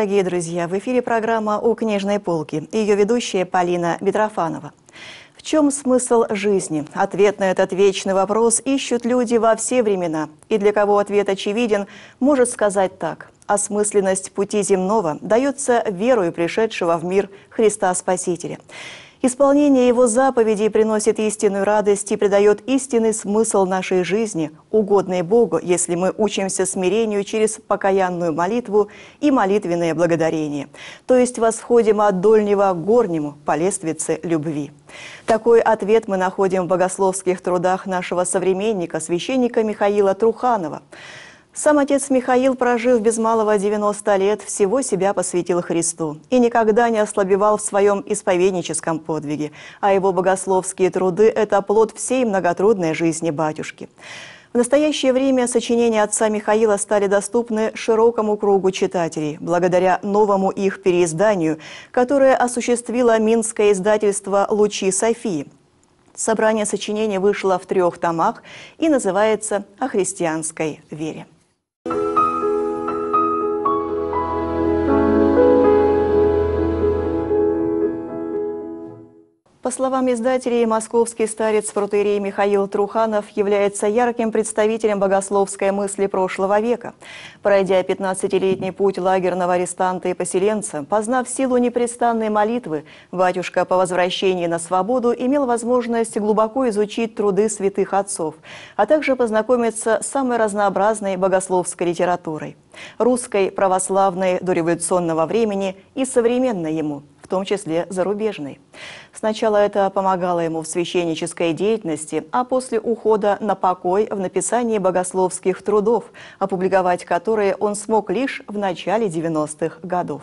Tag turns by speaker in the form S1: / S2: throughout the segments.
S1: дорогие друзья! В эфире программа «У книжной полки» и ее ведущая Полина Митрофанова. В чем смысл жизни? Ответ на этот вечный вопрос ищут люди во все времена. И для кого ответ очевиден, может сказать так. Осмысленность пути земного дается верою пришедшего в мир Христа Спасителя. Исполнение его заповедей приносит истинную радость и придает истинный смысл нашей жизни, угодной Богу, если мы учимся смирению через покаянную молитву и молитвенное благодарение, то есть восходим от дольнего к горнему по лествице любви. Такой ответ мы находим в богословских трудах нашего современника, священника Михаила Труханова – сам отец Михаил, прожил без малого 90 лет, всего себя посвятил Христу и никогда не ослабевал в своем исповедническом подвиге, а его богословские труды – это плод всей многотрудной жизни батюшки. В настоящее время сочинения отца Михаила стали доступны широкому кругу читателей, благодаря новому их переизданию, которое осуществило минское издательство «Лучи Софии». Собрание сочинений вышло в трех томах и называется «О христианской вере». По словам издателей, московский старец протеерей Михаил Труханов является ярким представителем богословской мысли прошлого века. Пройдя 15-летний путь лагерного арестанта и поселенца, познав силу непрестанной молитвы, батюшка по возвращении на свободу имел возможность глубоко изучить труды святых отцов, а также познакомиться с самой разнообразной богословской литературой – русской, православной, дореволюционного времени и современной ему – том числе зарубежной. Сначала это помогало ему в священнической деятельности, а после ухода на покой в написании богословских трудов, опубликовать которые он смог лишь в начале 90-х годов.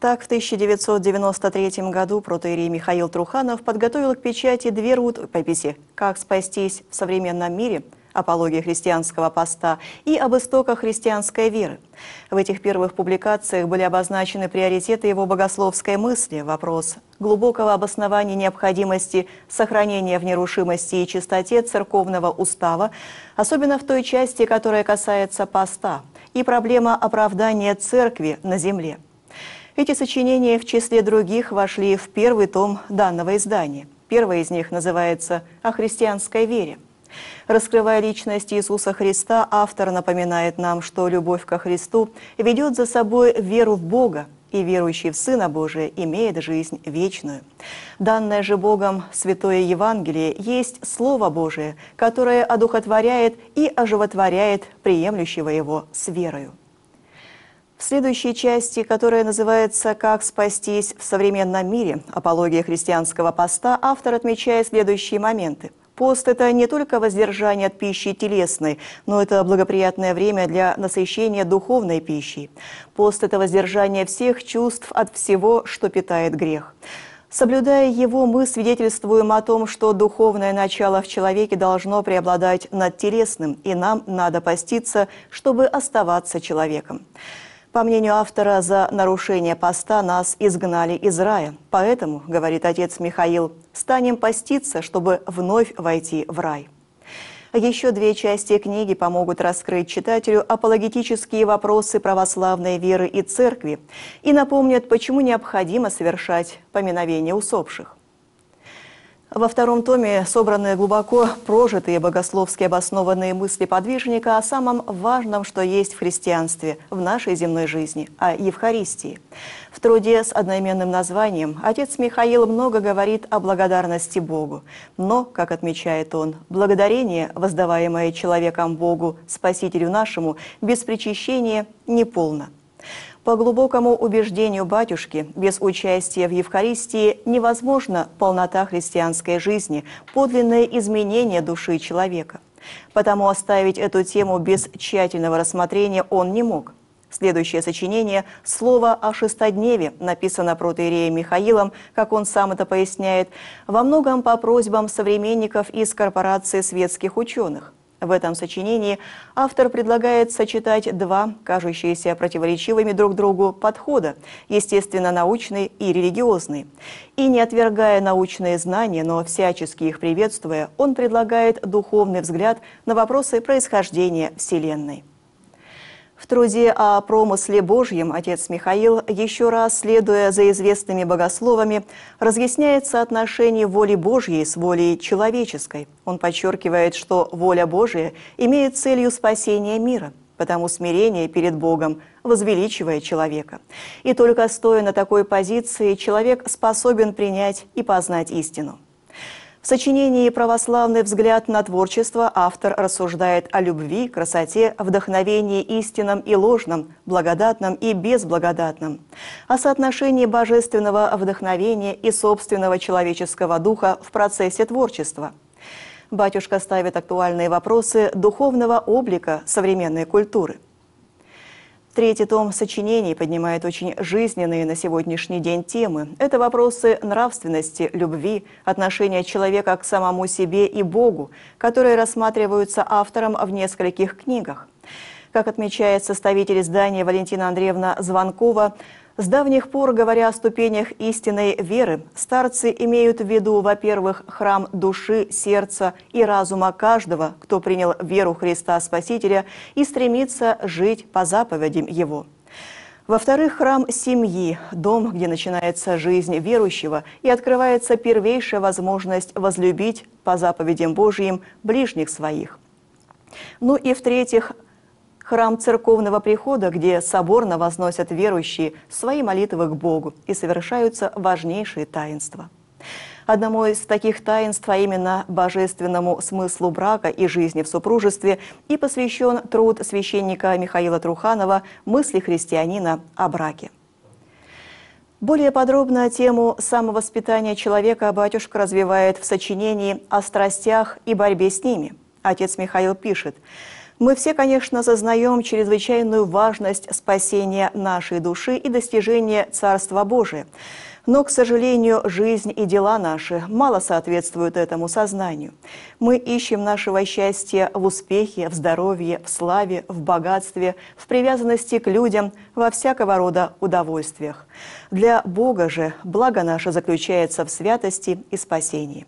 S1: Так, в 1993 году протоиерей Михаил Труханов подготовил к печати две рукописи «Как спастись в современном мире» апологии христианского поста и об истоках христианской веры. В этих первых публикациях были обозначены приоритеты его богословской мысли, вопрос глубокого обоснования необходимости сохранения в нерушимости и чистоте церковного устава, особенно в той части, которая касается поста, и проблема оправдания церкви на земле. Эти сочинения в числе других вошли в первый том данного издания. Первое из них называется «О христианской вере». Раскрывая личность Иисуса Христа, автор напоминает нам, что любовь ко Христу ведет за собой веру в Бога, и верующий в Сына Божия имеет жизнь вечную. Данное же Богом Святое Евангелие есть Слово Божие, которое одухотворяет и оживотворяет приемлющего его с верою. В следующей части, которая называется «Как спастись в современном мире. Апология христианского поста», автор отмечает следующие моменты – Пост – это не только воздержание от пищи телесной, но это благоприятное время для насыщения духовной пищей. Пост – это воздержание всех чувств от всего, что питает грех. Соблюдая его, мы свидетельствуем о том, что духовное начало в человеке должно преобладать над телесным, и нам надо поститься, чтобы оставаться человеком. По мнению автора, за нарушение поста нас изгнали из рая. Поэтому, говорит отец Михаил, станем поститься, чтобы вновь войти в рай. Еще две части книги помогут раскрыть читателю апологетические вопросы православной веры и церкви и напомнят, почему необходимо совершать поминовение усопших. Во втором томе собраны глубоко прожитые богословские обоснованные мысли подвижника о самом важном, что есть в христианстве, в нашей земной жизни, о Евхаристии. В труде с одноименным названием отец Михаил много говорит о благодарности Богу. Но, как отмечает он, благодарение, воздаваемое человеком Богу, Спасителю нашему, без причащения, неполно. По глубокому убеждению батюшки, без участия в Евхаристии невозможна полнота христианской жизни, подлинное изменение души человека. Потому оставить эту тему без тщательного рассмотрения он не мог. Следующее сочинение «Слово о шестодневе» написано протоиереем Михаилом, как он сам это поясняет, во многом по просьбам современников из корпорации светских ученых. В этом сочинении автор предлагает сочетать два, кажущиеся противоречивыми друг другу, подхода, естественно, научный и религиозный. И не отвергая научные знания, но всячески их приветствуя, он предлагает духовный взгляд на вопросы происхождения Вселенной. В труде о промысле Божьем отец Михаил, еще раз следуя за известными богословами, разъясняет соотношение воли Божьей с волей человеческой. Он подчеркивает, что воля Божия имеет целью спасения мира, потому смирение перед Богом возвеличивая человека. И только стоя на такой позиции, человек способен принять и познать истину. В сочинении «Православный взгляд на творчество» автор рассуждает о любви, красоте, вдохновении истинном и ложном, благодатном и безблагодатном, о соотношении божественного вдохновения и собственного человеческого духа в процессе творчества. Батюшка ставит актуальные вопросы духовного облика современной культуры – Третий том сочинений поднимает очень жизненные на сегодняшний день темы. Это вопросы нравственности, любви, отношения человека к самому себе и Богу, которые рассматриваются автором в нескольких книгах. Как отмечает составитель издания Валентина Андреевна Звонкова, с давних пор, говоря о ступенях истинной веры, старцы имеют в виду, во-первых, храм души, сердца и разума каждого, кто принял веру Христа Спасителя и стремится жить по заповедям Его. Во-вторых, храм семьи, дом, где начинается жизнь верующего и открывается первейшая возможность возлюбить по заповедям Божьим ближних своих. Ну и в-третьих, Храм церковного прихода, где соборно возносят верующие свои молитвы к Богу и совершаются важнейшие таинства. Одному из таких таинств, а именно божественному смыслу брака и жизни в супружестве, и посвящен труд священника Михаила Труханова «Мысли христианина о браке». Более подробно о тему самовоспитания человека батюшка развивает в сочинении «О страстях и борьбе с ними». Отец Михаил пишет – мы все, конечно, сознаем чрезвычайную важность спасения нашей души и достижения Царства Божия. Но, к сожалению, жизнь и дела наши мало соответствуют этому сознанию. Мы ищем нашего счастья в успехе, в здоровье, в славе, в богатстве, в привязанности к людям, во всякого рода удовольствиях. Для Бога же благо наше заключается в святости и спасении.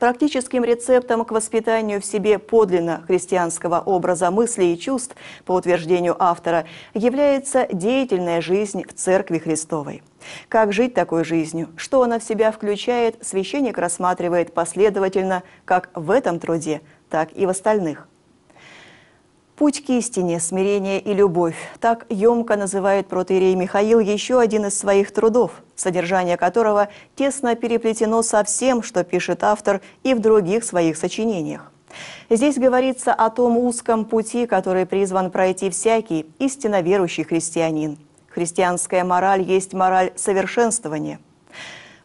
S1: Практическим рецептом к воспитанию в себе подлинно христианского образа мыслей и чувств, по утверждению автора, является деятельная жизнь в Церкви Христовой. Как жить такой жизнью, что она в себя включает, священник рассматривает последовательно как в этом труде, так и в остальных. «Путь к истине, смирение и любовь» – так емко называет протеерей Михаил еще один из своих трудов – содержание которого тесно переплетено со всем, что пишет автор и в других своих сочинениях. Здесь говорится о том узком пути, который призван пройти всякий истинно верующий христианин. Христианская мораль есть мораль совершенствования.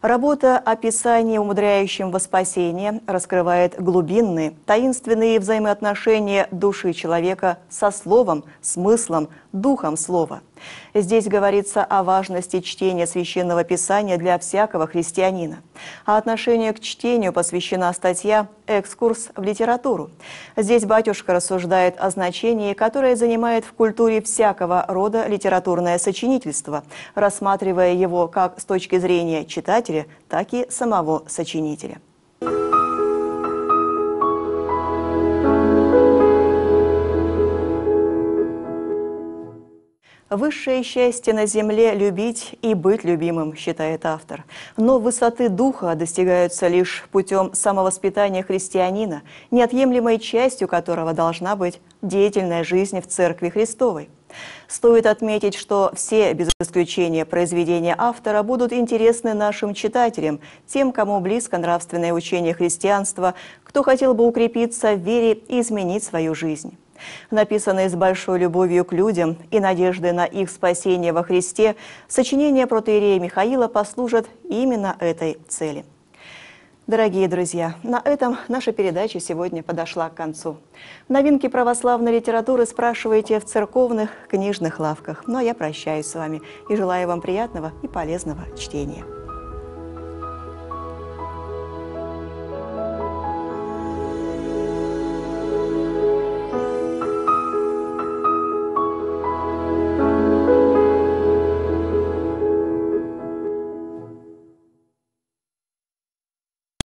S1: Работа «Описание умудряющим во спасение» раскрывает глубинные, таинственные взаимоотношения души человека со словом, смыслом, духом слова. Здесь говорится о важности чтения Священного Писания для всякого христианина. А отношению к чтению посвящена статья «Экскурс в литературу». Здесь батюшка рассуждает о значении, которое занимает в культуре всякого рода литературное сочинительство, рассматривая его как с точки зрения читателя, так и самого сочинителя. Высшее счастье на земле – любить и быть любимым, считает автор. Но высоты духа достигаются лишь путем самовоспитания христианина, неотъемлемой частью которого должна быть деятельная жизнь в Церкви Христовой. Стоит отметить, что все, без исключения произведения автора, будут интересны нашим читателям, тем, кому близко нравственное учение христианства, кто хотел бы укрепиться в вере и изменить свою жизнь. Написанные с большой любовью к людям и надеждой на их спасение во Христе, сочинения протеерея Михаила послужат именно этой цели. Дорогие друзья, на этом наша передача сегодня подошла к концу. Новинки православной литературы спрашиваете в церковных книжных лавках. Ну а я прощаюсь с вами и желаю вам приятного и полезного чтения.